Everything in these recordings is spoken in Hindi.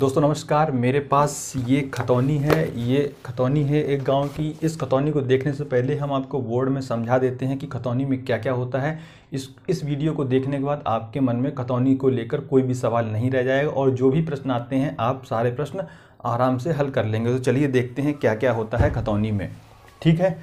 दोस्तों नमस्कार मेरे पास ये खतौनी है ये खतौनी है एक गांव की इस खतौनी को देखने से पहले हम आपको बोर्ड में समझा देते हैं कि खतौनी में क्या क्या होता है इस इस वीडियो को देखने के बाद आपके मन में खतौनी को लेकर कोई भी सवाल नहीं रह जाएगा और जो भी प्रश्न आते हैं आप सारे प्रश्न आराम से हल कर लेंगे तो चलिए देखते हैं क्या क्या होता है खतौनी में ठीक है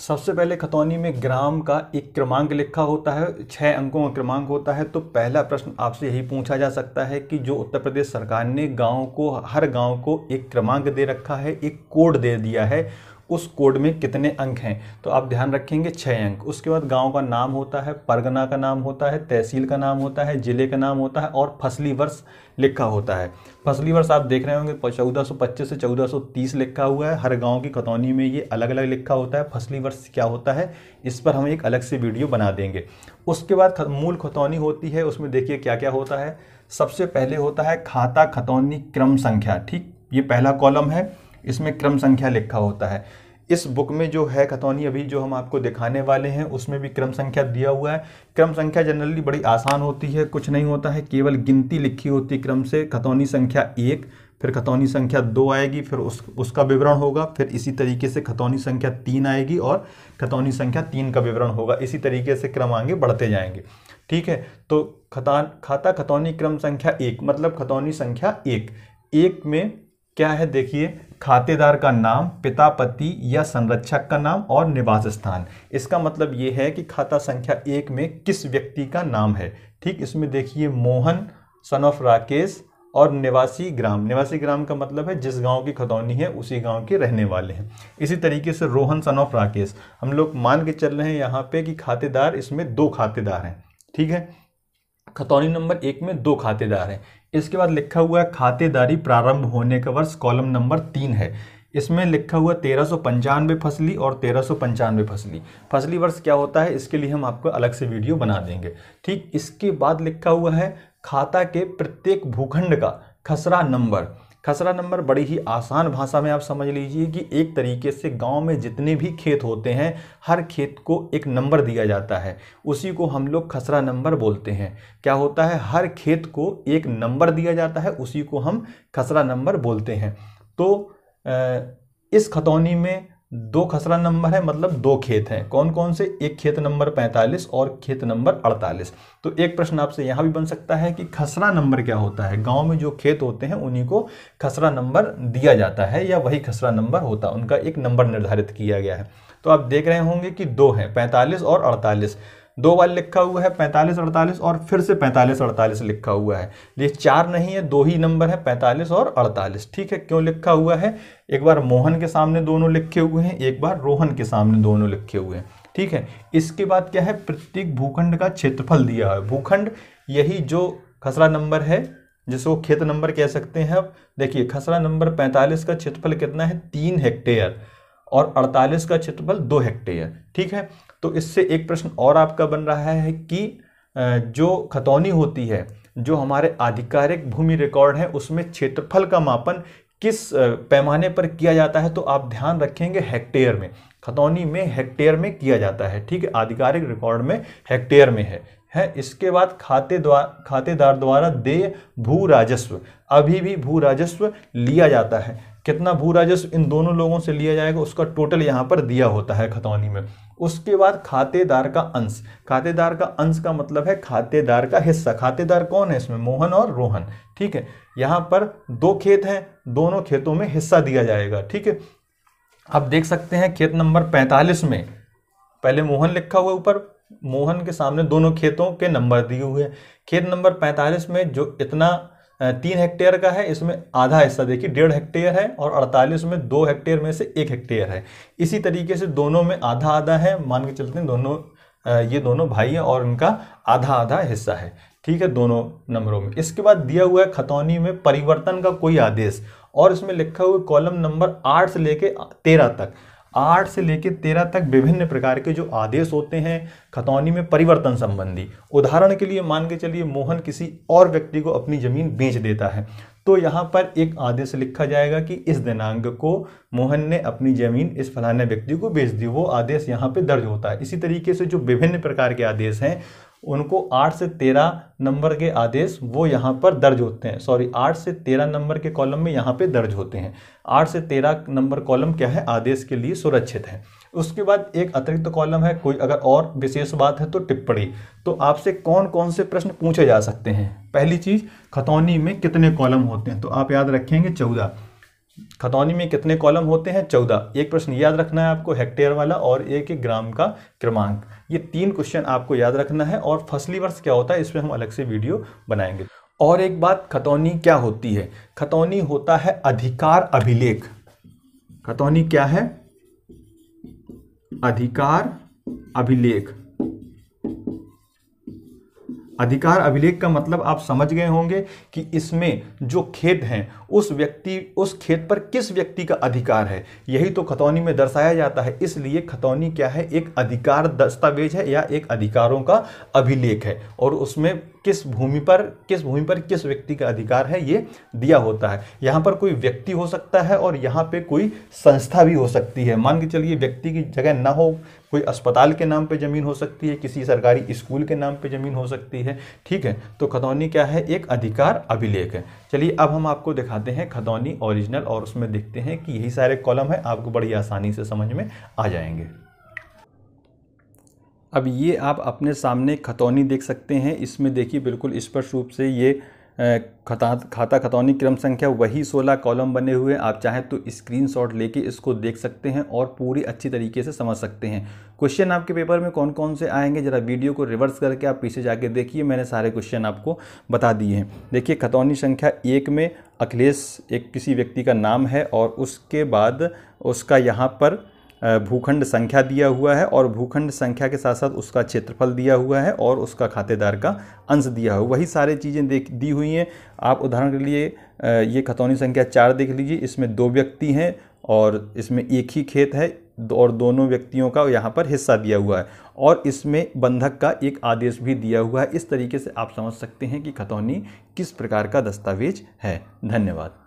सबसे पहले खतौनी में ग्राम का एक क्रमांक लिखा होता है छः अंकों का क्रमांक होता है तो पहला प्रश्न आपसे यही पूछा जा सकता है कि जो उत्तर प्रदेश सरकार ने गाँव को हर गाँव को एक क्रमांक दे रखा है एक कोड दे दिया है उस कोड में कितने अंक हैं तो आप ध्यान रखेंगे छः अंक उसके बाद गांव का नाम होता है परगना का नाम होता है तहसील का नाम होता है ज़िले का नाम होता है और फसली वर्ष लिखा होता है फसली वर्ष आप देख रहे होंगे चौदह से चौदह लिखा हुआ है हर गाँव की खतौनी में ये अलग अलग लिखा होता है फसली वर्ष क्या होता है इस पर हम एक अलग से वीडियो बना देंगे उसके बाद मूल खतौनी होती है उसमें देखिए क्या क्या होता है सबसे पहले होता है खाता खतौनी क्रम संख्या ठीक ये पहला कॉलम है इसमें क्रम संख्या लिखा होता है इस बुक में जो है खतौनी अभी जो हम आपको दिखाने वाले हैं उसमें भी क्रम संख्या दिया हुआ है क्रम संख्या जनरली बड़ी आसान होती है कुछ नहीं होता है केवल गिनती लिखी होती क्रम से खतौनी संख्या एक फिर खतौनी संख्या दो आएगी फिर उस उसका विवरण होगा फिर इसी तरीके से खतौनी संख्या तीन आएगी और खतौनी संख्या तीन का विवरण होगा इसी तरीके से क्रम आगे बढ़ते जाएंगे ठीक है तो खतान खाता खतौनी क्रम संख्या एक मतलब खतौनी संख्या एक एक में क्या है देखिए खातेदार का नाम पिता पति या संरक्षक का नाम और निवास स्थान इसका मतलब ये है कि खाता संख्या एक में किस व्यक्ति का नाम है ठीक इसमें देखिए मोहन सन ऑफ राकेश और निवासी ग्राम निवासी ग्राम का मतलब है जिस गांव की खतौनी है उसी गांव के रहने वाले हैं इसी तरीके से रोहन सन ऑफ राकेश हम लोग मान के चल रहे हैं यहाँ पे कि खातेदार इसमें दो खातेदार हैं ठीक है खतौनी नंबर एक में दो खातेदार हैं इसके बाद लिखा हुआ है खातेदारी प्रारंभ होने का वर्ष कॉलम नंबर तीन है इसमें लिखा हुआ तेरह सौ पंचानवे फसली और तेरह सौ पंचानवे फसली फसली वर्ष क्या होता है इसके लिए हम आपको अलग से वीडियो बना देंगे ठीक इसके बाद लिखा हुआ है खाता के प्रत्येक भूखंड का खसरा नंबर खसरा नंबर बड़ी ही आसान भाषा में आप समझ लीजिए कि एक तरीके से गांव में जितने भी खेत होते हैं हर खेत को एक नंबर दिया जाता है उसी को हम लोग खसरा नंबर बोलते हैं क्या होता है हर खेत को एक नंबर दिया जाता है उसी को हम खसरा नंबर बोलते हैं तो इस खतौनी में दो खसरा नंबर है मतलब दो खेत हैं कौन कौन से एक खेत नंबर 45 और खेत नंबर 48 तो एक प्रश्न आपसे यहाँ भी बन सकता है कि खसरा नंबर क्या होता है गांव में जो खेत होते हैं उन्हीं को खसरा नंबर दिया जाता है या वही खसरा नंबर होता है उनका एक नंबर निर्धारित किया गया है तो आप देख रहे होंगे कि दो हैं पैंतालीस और अड़तालीस दो बार लिखा हुआ है पैंतालीस अड़तालीस और फिर से पैंतालीस अड़तालीस लिखा हुआ है ये चार नहीं है दो ही नंबर है पैंतालीस और अड़तालीस ठीक है क्यों लिखा हुआ है एक बार मोहन के सामने दोनों लिखे हुए हैं एक बार रोहन के सामने दोनों लिखे हुए हैं ठीक है इसके बाद क्या है प्रत्येक भूखंड का क्षेत्रफल दिया है भूखंड यही जो खसरा नंबर है जिसको खेत नंबर कह सकते हैं अब देखिए खसरा नंबर पैंतालीस का क्षेत्रफल कितना है तीन हेक्टेयर और 48 का क्षेत्रफल दो हेक्टेयर ठीक है तो इससे एक प्रश्न और आपका बन रहा है कि जो खतौनी होती है जो हमारे आधिकारिक भूमि रिकॉर्ड है उसमें क्षेत्रफल का मापन किस पैमाने पर किया जाता है तो आप ध्यान रखेंगे हेक्टेयर में खतौनी में हेक्टेयर में किया जाता है ठीक है आधिकारिक रिकॉर्ड में हेक्टेयर में है है इसके बाद खाते द्वारा खातेदार द्वारा देय भू राजस्व अभी भी भू राजस्व लिया जाता है कितना भू राजस्व इन दोनों लोगों से लिया जाएगा उसका टोटल यहाँ पर दिया होता है खतौनी में उसके बाद खातेदार का अंश खातेदार का अंश का मतलब है खातेदार का हिस्सा खातेदार कौन है इसमें मोहन और रोहन ठीक है यहाँ पर दो खेत हैं दोनों खेतों में हिस्सा दिया जाएगा ठीक है आप देख सकते हैं खेत नंबर पैंतालीस में पहले मोहन लिखा हुआ ऊपर मोहन के सामने दोनों खेतों के नंबर दिए हुए हैं खेत नंबर पैंतालीस में जो इतना तीन हेक्टेयर का है इसमें आधा हिस्सा देखिए डेढ़ हेक्टेयर है और अड़तालीस में दो हेक्टेयर में से एक हेक्टेयर है इसी तरीके से दोनों में आधा आधा है मान के चलते हैं दोनों ये दोनों भाई हैं और इनका आधा आधा हिस्सा है ठीक है दोनों नंबरों में इसके बाद दिया हुआ है खतौनी में परिवर्तन का कोई आदेश और इसमें लिखा हुआ कॉलम नंबर आठ से लेके तेरह तक आठ से लेकर तेरह तक विभिन्न प्रकार के जो आदेश होते हैं खतौनी में परिवर्तन संबंधी उदाहरण के लिए मान के चलिए मोहन किसी और व्यक्ति को अपनी ज़मीन बेच देता है तो यहाँ पर एक आदेश लिखा जाएगा कि इस दिनांक को मोहन ने अपनी ज़मीन इस फलाने व्यक्ति को बेच दी वो आदेश यहाँ पे दर्ज होता है इसी तरीके से जो विभिन्न प्रकार के आदेश हैं उनको आठ से तेरह नंबर के आदेश वो यहाँ पर दर्ज होते हैं सॉरी आठ से तेरह नंबर के कॉलम में यहाँ पे दर्ज होते हैं आठ से तेरह नंबर कॉलम क्या है आदेश के लिए सुरक्षित है उसके बाद एक अतिरिक्त तो कॉलम है कोई अगर और विशेष बात है तो टिप्पणी तो आपसे कौन कौन से प्रश्न पूछे जा सकते हैं पहली चीज़ खतौनी में कितने कॉलम होते हैं तो आप याद रखेंगे चौदह खतौनी में कितने कॉलम होते हैं चौदह एक प्रश्न याद रखना है आपको हेक्टेयर वाला और एक ग्राम का क्रमांक ये तीन क्वेश्चन आपको याद रखना है और फसली वर्ष क्या होता है इस पर हम अलग से वीडियो बनाएंगे और एक बात खतौनी क्या होती है खतौनी होता है अधिकार अभिलेख खतौनी क्या है अधिकार अभिलेख अधिकार अभिलेख का मतलब आप समझ गए होंगे कि इसमें जो खेत हैं उस व्यक्ति उस खेत पर किस व्यक्ति का अधिकार है यही तो खतौनी में दर्शाया जाता है इसलिए खतौनी क्या है एक अधिकार दस्तावेज है या एक अधिकारों का अभिलेख है और उसमें किस भूमि पर किस भूमि पर किस व्यक्ति का अधिकार है ये दिया होता है यहाँ पर कोई व्यक्ति हो सकता है और यहाँ पे कोई संस्था भी हो सकती है मान के चलिए व्यक्ति की जगह ना हो कोई अस्पताल के नाम पे ज़मीन हो सकती है किसी सरकारी स्कूल के नाम पे ज़मीन हो सकती है ठीक है तो खतौनी क्या है एक अधिकार अभिलेख है चलिए अब हम आपको दिखाते हैं खतौनी ओरिजिनल और उसमें देखते हैं कि यही सारे कॉलम है आपको बड़ी आसानी से समझ में आ जाएंगे अब ये आप अपने सामने खतौनी देख सकते हैं इसमें देखिए बिल्कुल स्पष्ट रूप से ये खता खाता खतौनी क्रम संख्या वही 16 कॉलम बने हुए आप चाहें तो स्क्रीनशॉट लेके इसको देख सकते हैं और पूरी अच्छी तरीके से समझ सकते हैं क्वेश्चन आपके पेपर में कौन कौन से आएंगे ज़रा वीडियो को रिवर्स करके आप पीछे जाके देखिए मैंने सारे क्वेश्चन आपको बता दिए हैं देखिए खतौनी संख्या एक में अखिलेश एक किसी व्यक्ति का नाम है और उसके बाद उसका यहाँ पर भूखंड संख्या दिया हुआ है और भूखंड संख्या के साथ साथ उसका क्षेत्रफल दिया हुआ है और उसका खातेदार का अंश दिया हुआ वही सारे चीज़ें देख दी हुई हैं आप उदाहरण के लिए ये खतौनी संख्या चार देख लीजिए इसमें दो व्यक्ति हैं और इसमें एक ही खेत है और दोनों व्यक्तियों का यहाँ पर हिस्सा दिया हुआ है और इसमें बंधक का एक आदेश भी दिया हुआ है इस तरीके से आप समझ सकते हैं कि खतौनी किस प्रकार का दस्तावेज है धन्यवाद